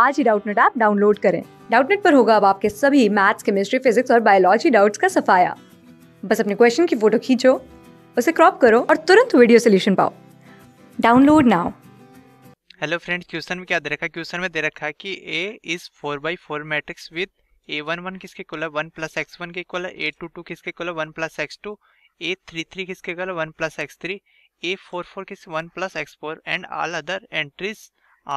आज ही Doubtnut app download करें डाउटनेट पर होगा अब आपके सभी मैथ्स केमिस्ट्री फिजिक्स और बायोलॉजी डाउट्स का सफाया बस अपने क्वेश्चन की फोटो खींचो उसे क्रॉप करो और तुरंत वीडियो सोल्यूशन पाओ download now hello friend question में क्या दे रखा है क्वेश्चन में दे रखा है कि A is four by four matrix with A one one किसके कुल है वन प्लस एक्स वन के इक्वल है ए टू टू किसके कुल है one plus x two A three three किसके कुल है one plus x three A four four किस one plus x four and all other entries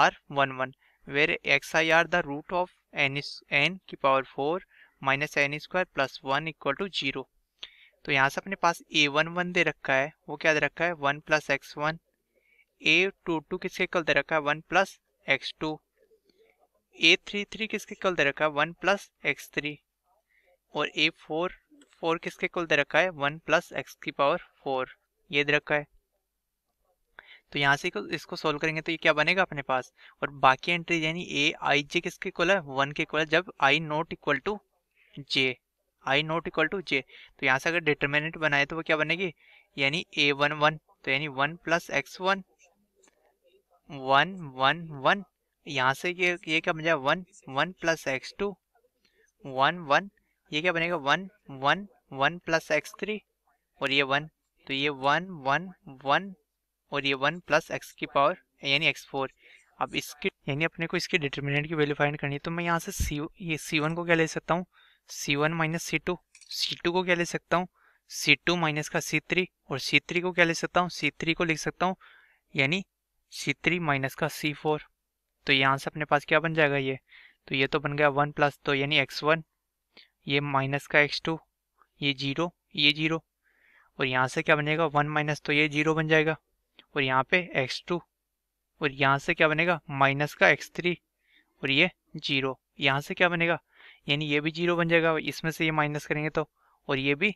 are one one where xi are the root of n is n की power four minus N square plus one equal to zero तो यहाँ से अपने पास ए one one दे रखा है वो क्या दे रखा है one plus x one A two two किसके कल दे रखा है one plus x two A three three किसके कल दे रखा है वन प्लस एक्स थ्री और ए फोर फोर किसके कल दे रखा है वन प्लस एक्स की पावर फोर ये दे रखा है तो यहाँ से इसको सोल्व करेंगे तो ये क्या बनेगा अपने पास और बाकी एंट्री यानी ए आई जे किसके इक्वल है वन के इक्वल जब i not equal to j i not equal to j तो यहाँ से अगर डिटर्मिनेंट बनाए तो वो क्या बनेगी यानी ए वन वन तो यानी one plus x one one one one यहाँ से ये ये क्या बन जाएगा one one plus x two one one ये क्या बनेगा one one one plus x three और ये वन तो ये वन वन वन और ये वन प्लस एक्स की पावर यानी एक्स फोर अब इसके यानी अपने को इसके डिटर्मिनेंट की वैल्यू फाइंड करनी है तो मैं यहाँ से सी ये सी वन को क्या ले सकता हूँ c one minus c two c two को क्या ले सकता हूँ सी टू माइनस का सी थ्री और सी थ्री को क्या ले सकता हूँ सी थ्री को लिख सकता हूँ यानी सी थ्री माइनस का सी फोर तो यहाँ से अपने पास क्या बन जाएगा ये तो ये तो बन गया वन प्लस तो यानी एक्स वन ये माइनस का एक्स टू ये जीरो ये जीरो और यहाँ से क्या बनेगा वन माइनस तो ये जीरो बन जाएगा और यहाँ पे एक्स टू और यहाँ से क्या बनेगा माइनस का एक्स थ्री और ये जीरो यहाँ से क्या बनेगा यानी ये भी जीरो बन जाएगा इसमें से ये माइनस करेंगे तो और ये भी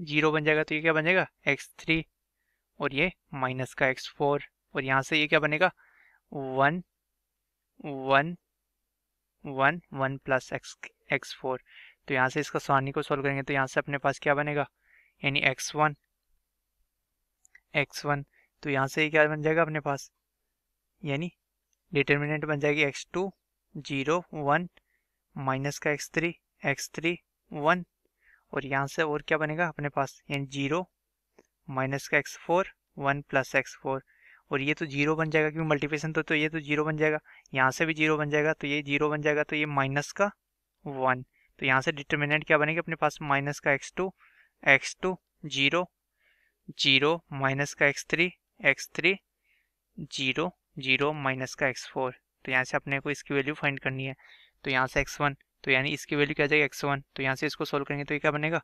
जीरो बन जाएगा तो ये क्या बन जाएगा एक्स थ्री और ये माइनस का एक्स फोर और यहाँ से ये क्या बनेगा one one one one plus x x four तो यहाँ से इसका सवानी को सॉल्व करेंगे तो यहाँ से अपने पास क्या बनेगा यानी एक्स वन एक्स वन तो यहाँ से क्या बन जाएगा अपने पास यानी डिटर्मिनेंट बन जाएगी x two zero one minus का x three x three one और यहाँ से और क्या बनेगा अपने पास यानी जीरो माइनस का x four one plus x four और ये तो जीरो बन जाएगा क्योंकि मल्टीप्लिकेशन तो, तो ये तो जीरो बन जाएगा यहाँ से भी जीरो बन जाएगा तो ये जीरो बन जाएगा तो ये माइनस का वन तो यहाँ से डिटर्मिनेंट क्या बनेगा अपने पास माइनस का x two x two zero zero minus का x three x three zero zero minus का एक्स फोर तो यहाँ से अपने को इसकी वैल्यू फाइंड करनी है तो यहाँ से एक्स वन तो यानी इसकी वैल्यू क्या जाएगी एक्स वन तो यहाँ से इसको सोल्व करेंगे तो ये क्या बनेगा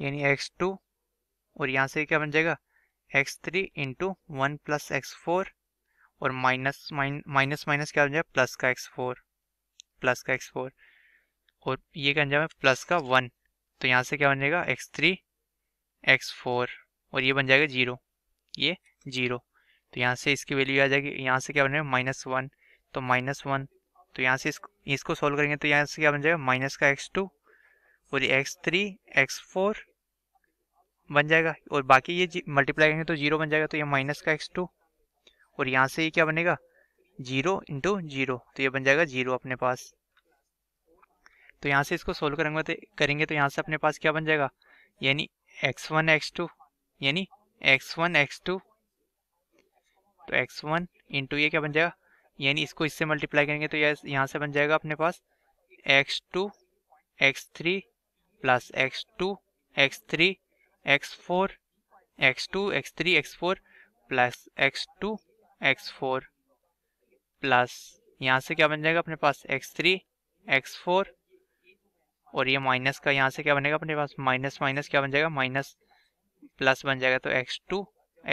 यानी एक्स टू और यहाँ से क्या बन जाएगा x three into one plus x four और माइनस माइनस माइनस क्या बन जाएगा प्लस का एक्स फोर प्लस का एक्स फोर और ये क्या बन जाएगा प्लस का वन तो यहाँ से क्या बन जाएगा एक्स थ्री एक्स फोर और ये बन जाएगा जीरो ये जीरो तो यहाँ से इसकी वैल्यू आ जाएगी यहाँ से क्या बन जाएगा माइनस वन तो माइनस वन तो यहाँ से इसको इसको सॉल्व करेंगे तो यहाँ से क्या बन जाएगा माइनस का एक्स टू और ये एक्स थ्री एक्स फोर बन जाएगा और बाकी ये मल्टीप्लाई करेंगे तो जीरो बन जाएगा तो ये माइनस का एक्स टू और यहाँ से ये क्या बनेगा जीरो इंटू जीरो तो ये बन जाएगा जीरो अपने पास तो यहाँ से इसको सोल्व करेंगे तो करेंगे तो यहाँ से अपने पास क्या बन जाएगा यानी एक्स वन एक्स टू यानी एक्स वन एक्स टू तो एक्स वन इंटू ये क्या बन जाएगा यानी इसको इससे मल्टीप्लाई करेंगे तो यह यहाँ से बन जाएगा अपने पास x two x three plus x two x three x four x two x three x four plus x two x four plus यहाँ से क्या बन जाएगा अपने पास एक्स थ्री एक्स फोर और ये माइनस का यहाँ से क्या बनेगा अपने पास माइनस माइनस क्या बन जाएगा माइनस प्लस बन जाएगा तो x two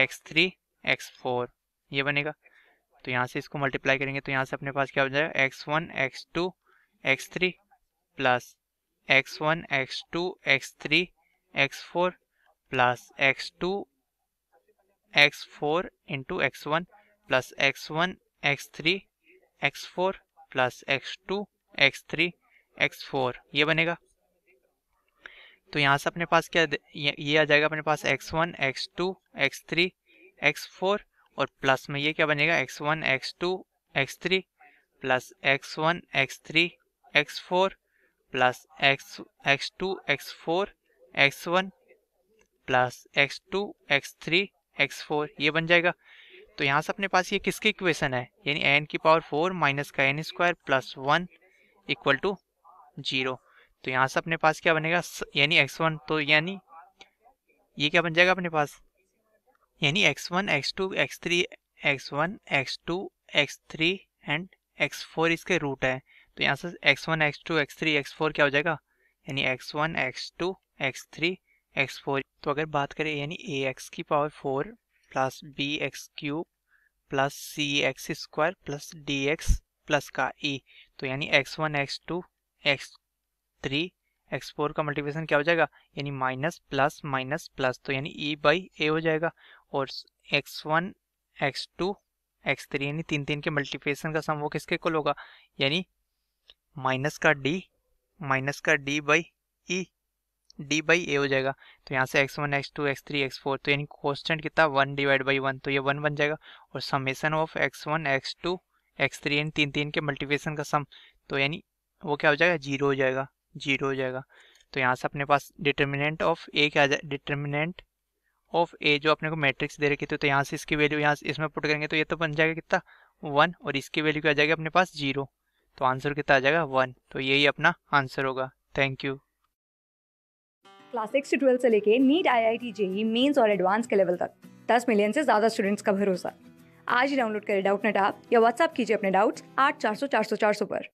x three x four ये बनेगा तो यहाँ से इसको मल्टीप्लाई करेंगे तो यहाँ से अपने पास क्या हो जाएगा x one x two x three plus x one x two x three x four plus x two x four into x one plus x one x three x four plus x two x three x four ये बनेगा तो यहाँ से अपने पास क्या ये, ये आ जाएगा अपने पास x one x two x three x four और प्लस में ये क्या बनेगा x one x two x three plus x one x three x four plus x x two x four x one plus x two x three x four ये बन जाएगा तो यहाँ से अपने पास ये किसकी इक्वेशन है यानी एन की पावर फोर माइनस का n square plus one equal to zero तो यहाँ से अपने पास क्या बनेगा यानी एक्स वन तो यानी ये क्या बन जाएगा अपने पास यानी x1, x2, x3, x1, x2, x3 and x4 इसके रूट है तो यहाँ से x1, x2, x3, x4 क्या हो जाएगा यानी x1, x2, x3, x4 तो अगर बात करें यानी ए एक्स की power four plus b x cube plus c x square plus d x plus का ई e। तो यानी x1, x2, x3, x4 का मल्टीप्लिकेशन क्या हो जाएगा यानी माइनस प्लस माइनस प्लस तो यानी ई बाई ए हो जाएगा और x1, x2, x3 यानी तीन तीन के मल्टीप्लिकेशन का सम वो किसके कुल होगा यानी माइनस का d, माइनस का d by e d by a हो जाएगा तो यहाँ से x1, x2, x3, x4 तो यानी कॉन्स्टेंट कितना वन डिवाइड बाई वन तो ये वन बन जाएगा और summation of x1, x2, x3 three यानी तीन तीन के मल्टीप्लिकेशन का सम तो यानी वो क्या हो जाएगा जीरो हो जाएगा जीरो हो जाएगा तो यहाँ से अपने पास डिटर्मिनेंट ऑफ ए क्या आ जाए डिटर्मिनेंट ऑफ ए जो अपने को मैट्रिक्स दे रखी थी तो यहाँ से इसकी वैल्यू यहाँ इसमें पुट करेंगे तो ये तो बन जाएगा कितना वन और इसकी वैल्यू क्या आ जाएगी अपने पास जीरो तो आंसर कितना आ जाएगा वन तो यही अपना आंसर होगा थैंक यू क्लास सिक्स से ट्वेल्थ से लेके NEET I I T JEE Mains और एडवांस के लेवल तक दस मिलियन से ज़्यादा स्टूडेंट्स का भरोसा आज ही डाउनलोड करें डाउट नेट आप या व्हाट्सअप कीजिए अपने डाउट्स आठ चार सौ चार सौ चार सौ पर